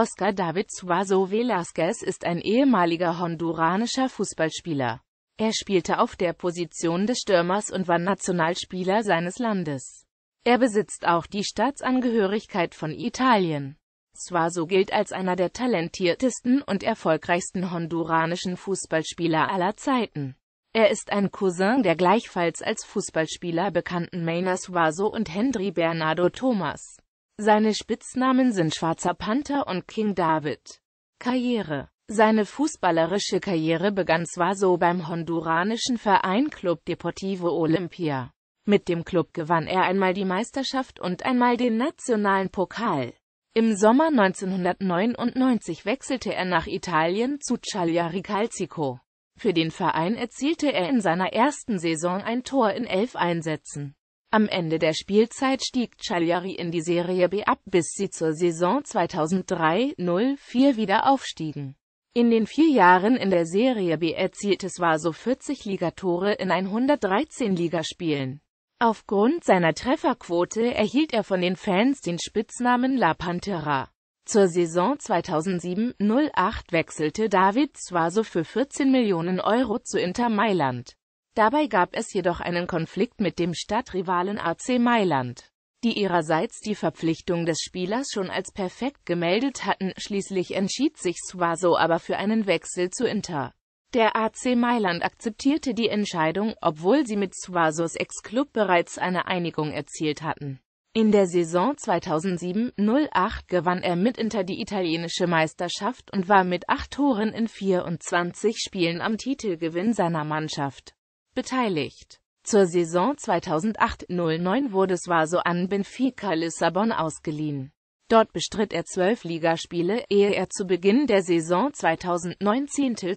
Oscar David Suazo Velázquez ist ein ehemaliger honduranischer Fußballspieler. Er spielte auf der Position des Stürmers und war Nationalspieler seines Landes. Er besitzt auch die Staatsangehörigkeit von Italien. Suazo gilt als einer der talentiertesten und erfolgreichsten honduranischen Fußballspieler aller Zeiten. Er ist ein Cousin der gleichfalls als Fußballspieler bekannten Maynard Suazo und Henry Bernardo Thomas. Seine Spitznamen sind Schwarzer Panther und King David. Karriere Seine fußballerische Karriere begann zwar so beim honduranischen Verein Club Deportivo Olimpia. Mit dem Club gewann er einmal die Meisterschaft und einmal den nationalen Pokal. Im Sommer 1999 wechselte er nach Italien zu Cagliari Calcico. Für den Verein erzielte er in seiner ersten Saison ein Tor in elf Einsätzen. Am Ende der Spielzeit stieg Cagliari in die Serie B ab, bis sie zur Saison 2003-04 wieder aufstiegen. In den vier Jahren in der Serie B erzielte Suaso 40 Ligatore in 113 Ligaspielen. Aufgrund seiner Trefferquote erhielt er von den Fans den Spitznamen La Pantera. Zur Saison 2007-08 wechselte David Suaso für 14 Millionen Euro zu Inter Mailand. Dabei gab es jedoch einen Konflikt mit dem Stadtrivalen AC Mailand die ihrerseits die Verpflichtung des Spielers schon als perfekt gemeldet hatten, schließlich entschied sich Suazo aber für einen Wechsel zu Inter. Der AC Mailand akzeptierte die Entscheidung, obwohl sie mit Suazos Ex-Club bereits eine Einigung erzielt hatten. In der Saison 2007-08 gewann er mit Inter die italienische Meisterschaft und war mit acht Toren in 24 Spielen am Titelgewinn seiner Mannschaft beteiligt. Zur Saison 2008-09 wurde Suazo an Benfica Lissabon ausgeliehen. Dort bestritt er zwölf Ligaspiele, ehe er zu Beginn der Saison 2009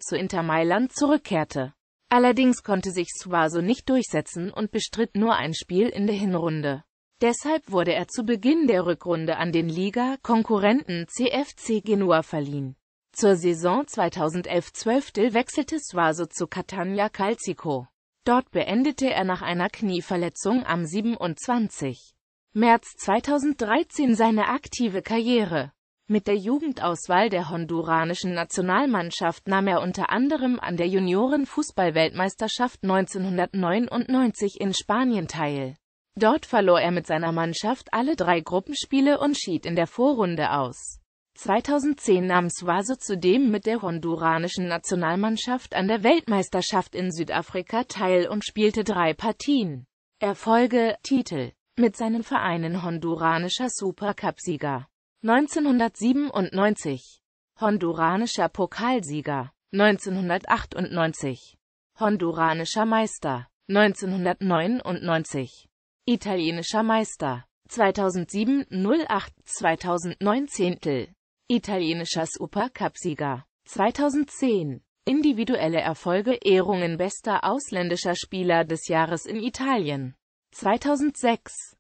zu Inter Mailand zurückkehrte. Allerdings konnte sich Suazo nicht durchsetzen und bestritt nur ein Spiel in der Hinrunde. Deshalb wurde er zu Beginn der Rückrunde an den Liga-Konkurrenten CFC Genua verliehen. Zur Saison 2011-12 wechselte Suazo zu Catania Calcico. Dort beendete er nach einer Knieverletzung am 27. März 2013 seine aktive Karriere. Mit der Jugendauswahl der honduranischen Nationalmannschaft nahm er unter anderem an der Juniorenfußball-Weltmeisterschaft 1999 in Spanien teil. Dort verlor er mit seiner Mannschaft alle drei Gruppenspiele und schied in der Vorrunde aus. 2010 nahm Suazo zudem mit der honduranischen Nationalmannschaft an der Weltmeisterschaft in Südafrika teil und spielte drei Partien. Erfolge, Titel mit seinen Vereinen honduranischer Supercup-Sieger, 1997, honduranischer Pokalsieger 1998, honduranischer Meister 1999, italienischer Meister 2007 08 2009 Zehntel Italienischer Supercup-Sieger 2010 Individuelle Erfolge Ehrungen bester ausländischer Spieler des Jahres in Italien 2006